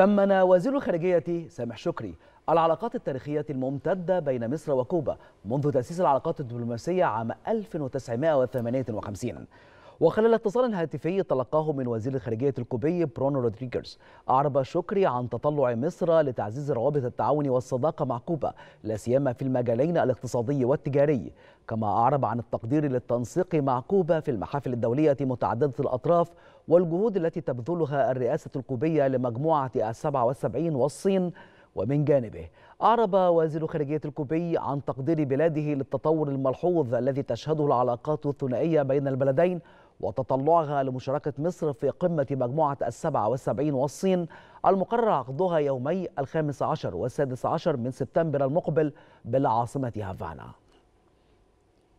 ثمن وزير الخارجية سامح شكري العلاقات التاريخية الممتدة بين مصر وكوبا منذ تأسيس العلاقات الدبلوماسية عام 1958 وخلال اتصال هاتفي تلقاه من وزير الخارجية الكوبي برونو رودريجرز أعرب شكري عن تطلع مصر لتعزيز روابط التعاون والصداقة مع كوبا لا سيما في المجالين الاقتصادي والتجاري كما أعرب عن التقدير للتنسيق مع كوبا في المحافل الدولية متعددة الأطراف والجهود التي تبذلها الرئاسة الكوبية لمجموعة السبعة والسبعين والصين ومن جانبه أعرب وزير خارجية الكوبي عن تقدير بلاده للتطور الملحوظ الذي تشهده العلاقات الثنائية بين البلدين وتطلعها لمشاركة مصر في قمة مجموعة السبعة والسبعين والصين المقرر عقدها يومي الخامس عشر والسادس عشر من سبتمبر المقبل بالعاصمة هافانا